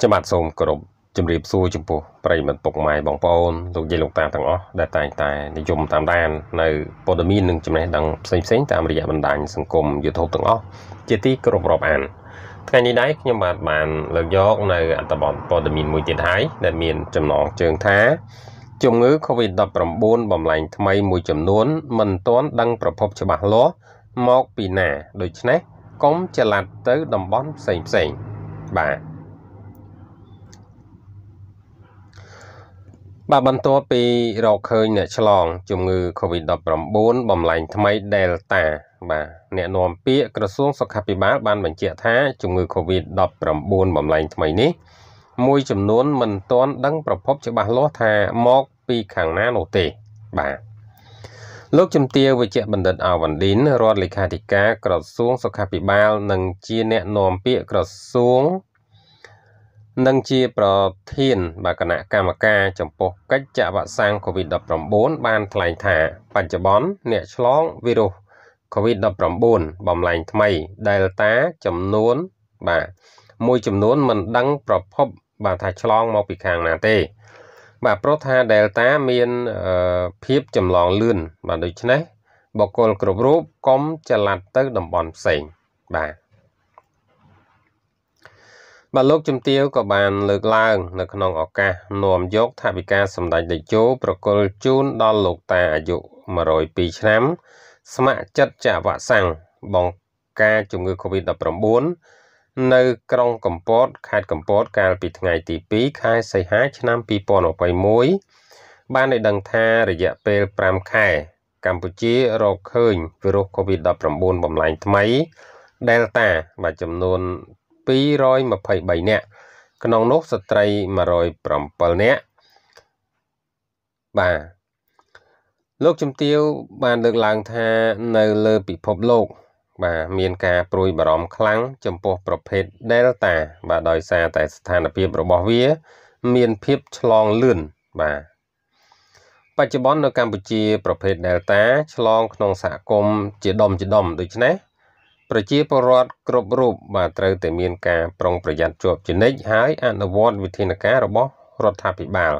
ខ្ញុំបាទសូមគោរពជំរាបសួរចំពោះប្រិយមិត្តពុកម៉ែបងប្អូនលោកយាយលោកតាទាំងអស់ដែលតែងតែនិយមតាមដាននៅព័ត៌មាននិងចំណេះដឹងផ្សេងៗតាមរយៈបណ្ដាញសង្គម YouTube ទាំងអស់ជាទីគោរពរាប់អានថ្ងៃនេះដែរខ្ញុំបាទបានលើកយកនៅអត្ថបទព័ត៌មានមួយទៀតហើយដែលមានចំណងជើងថាជំងឺ COVID-19 បំលែងថ្មីមួយចំនួន មិនទាន់ដឹងប្រភពច្បាស់លាស់មកពីណាដូច្នេះកុំច្រឡាត់ទៅតំបន់ផ្សេងផ្សេងបាទបាទបន្ទាប់ពីរកឃើញអ្នកឆ្លង ជំងឺ Covid-19 បំលែងថ្មី Delta បាទអ្នកនាំពាក្យក្រសួងសុខាភិបាលបានបញ្ជាក់ថាជំងឺ Covid-19 បំលែងថ្មីនេះមួយចំនួនមិនទាន់ដឹងប្រភព ច្បាស់លាស់ថាមកពីខាងណានោះទេបាទលោកជំទាវវិជ្ជបណ្ឌិតអាវ៉ាន់ឌីនរដ្ឋលេខាធិការក្រសួងសុខាភិបាលនិងជាអ្នកនាំពាក្យក្រសួងនិងជាប្រធានបាទគណៈកម្មការចំពោះកិច្ចចាក់វ៉ាក់សាំង COVID-19 បានថ្លែងថាបច្ចុប្បន្នអ្នកឆ្លងវីរុស COVID-19 បំលែងថ្មី Delta ចំនួនបាទមួយចំនួនមិនដឹងប្រភពបាទថាឆ្លងមកពីខាងណាទេបាទព្រោះថា Delta មានភាពចម្លងលឿនបាទដូច្នេះបុគ្គលគ្រប់រូបកុំចល័តទៅតំបន់ផ្សេងបាទបាទលោកជំទាវក៏បានលើកឡើង នៅក្នុងឱកាសនាំយក ថាវិការសម្ដេចតេជោប្រគល់ជូនដល់លោកតាអាយុ102ឆ្នាំ ស្ម័គ្រចិត្តចាក់វ៉ាក់សាំងបង្ការជំងឺ Covid-19 នៅ ក្រុងកំពតខេត្តកំពតកាលពីថ្ងៃទី2ខែសីហាឆ្នាំ2021បានឲ្យដឹងថារយៈពេល5ខែ កម្ពុជារកឃើញវីរុស COVID-19 បំលែងថ្មី Delta បាទចំនួន223នាក់ក្នុងនោះស្ត្រី107នាក់បាទលោកជំទាវបានលើកឡើងថានៅលើពិភពលោក បាទមានការព្រួយបារម្ភខ្លាំងចំពោះ ប្រភេទ Delta បាទដោយសារតែស្ថានភាពរបស់វា មានភាពឆ្លងលឿនបាទបច្ចុប្បន្ននៅកម្ពុជា ប្រភេទ Delta ឆ្លងក្នុងសហគមន៍ជាដុំជាដុំដូច្នេះប្រជាពលរដ្ឋគ្រប់រូបបាទត្រូវតែមានការប្រុងប្រយ័ត្នជាប់ជានិច្ចហើយអនុវត្តវិធានការរបស់រដ្ឋាភិបាល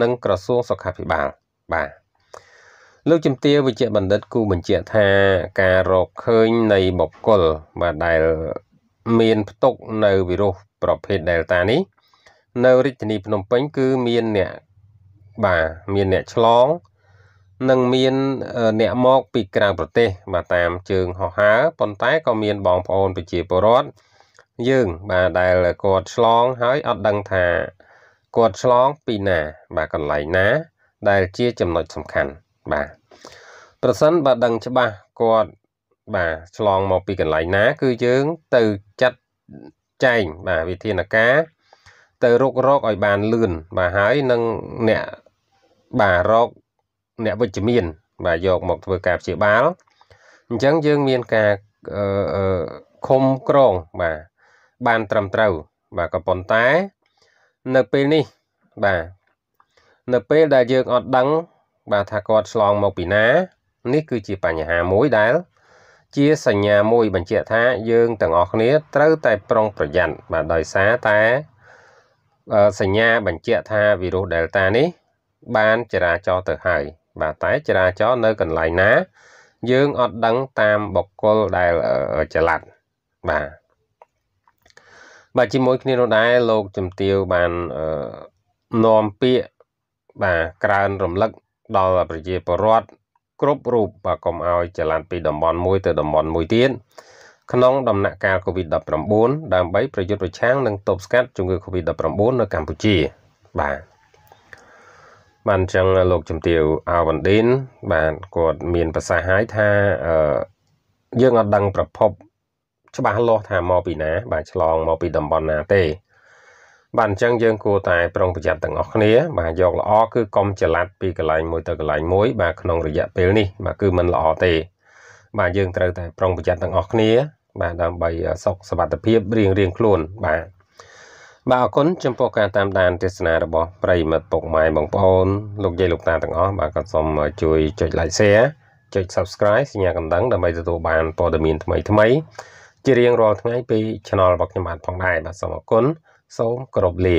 និងក្រសួងសុខាភិបាលបាទលោកជំទាវវិជ្ជបណ្ឌិតគូបញ្ជាក់ថាការរកឃើញនៃបុគ្គលបាទដែលមានផ្ទុកនៅវីរុសប្រភេទ Delta នេះនៅរាជធានីភ្នំពេញគឺមានអ្នកបាទមានអ្នកឆ្លងនឹងមានអ្នកមក ពីក្រៅប្រទេសបាទតាមជើងហោះហើរប៉ុន្តែក៏មាន បងប្អូនប្រជាពលរដ្ឋយើងបាទដែលគាត់ឆ្លងហើយអត់ដឹងថាគាត់ឆ្លងពីណាបាទកន្លែងណាដែលជាចំណុចសំខាន់បាទប្រសិនបើដឹងច្បាស់គាត់បាទឆ្លងមកពីកន្លែងណា គឺយើងទៅចាត់ចែងបាទវិធានការ ទៅរុករកឲ្យបានលឿនបាទហើយនឹងអ្នកបាទរកអ្នកវិជ្ជមានបាទយកមកធ្វើការព្យាបាលអញ្ចឹងយើងមានការឃុំក្រងបាទបានត្រឹមត្រូវ បាទក៏ប៉ុន្តែនៅពេលនេះបាទនៅពេលដែលយើងអត់ដឹងបាទថាគាត់ឆ្លងមកពីណា នេះគឺជាបញ្ហាមួយដែលជា សញ្ញាមួយបញ្ជាក់ថាយើងទាំងអស់គ្នាត្រូវតែប្រុងប្រយ័ត្នបាទដោយសារតែសញ្ញាបញ្ជាក់ថាវីរុស Delta នេះបានចរាចរទៅហើយបាទតែចរាចរណ៍នៅកន្លែងណា យើងអត់ដឹងតាមបុគ្គលដែលចល័តបាទបាទជាមួយគ្នានោះដែរលោកជំទាវបាននាំពាក្យបាទក្រើនរំលឹកដល់ប្រជាពលរដ្ឋគ្រប់រូបបាទកុំឲ្យចល័តពីតំបន់មួយទៅតំបន់មួយទៀតក្នុងដំណាក់កាល COVID-19 ដើម្បីប្រយុទ្ធប្រឆាំងនិងទប់ស្កាត់ជំងឺ COVID-19 នៅកម្ពុជាបាទបាទអញ្ចឹងលោកជំទាវអាវ៉ាន់ឌីនបាទគាត់មានប្រសាសន៍ហើយថាអឺយើងអត់ដឹងប្រភព ច្បាស់លាស់ថាមកពីណា បាទឆ្លងមកពីតំបន់ណាទេបាទអញ្ចឹងយើងគួរតែប្រុងប្រយ័ត្នទាំងអស់គ្នា បាទយកល្អគឺកុំច្រឡាត់ពីកន្លែងមួយទៅកន្លែងមួយ បាទក្នុងរយៈពេលនេះបាទគឺมันល្អទេបាទយើងត្រូវតែប្រុងប្រយ័ត្នទាំងអស់គ្នា បាទដើម្បី សុខសុវត្ថិភាពរៀងរៀងខ្លួនបាទបាទអរគុណចំពោះការតាមដានទេសនារបស់ប្រិមិត្តពុកម៉ែបងប្អូនលោកយាយលោកតាទាំងអស់បាទក៏សូមជួយចុច like share ចុច subscribe សញ្ញាកណ្ដឹងដើម្បីទទួលបានព័ត៌មានថ្មីថ្មីជារៀងរាល់ថ្ងៃពី channel របស់ខ្ញុំបាទផងដែរបាទសូមអរគុណសូមគោរពលា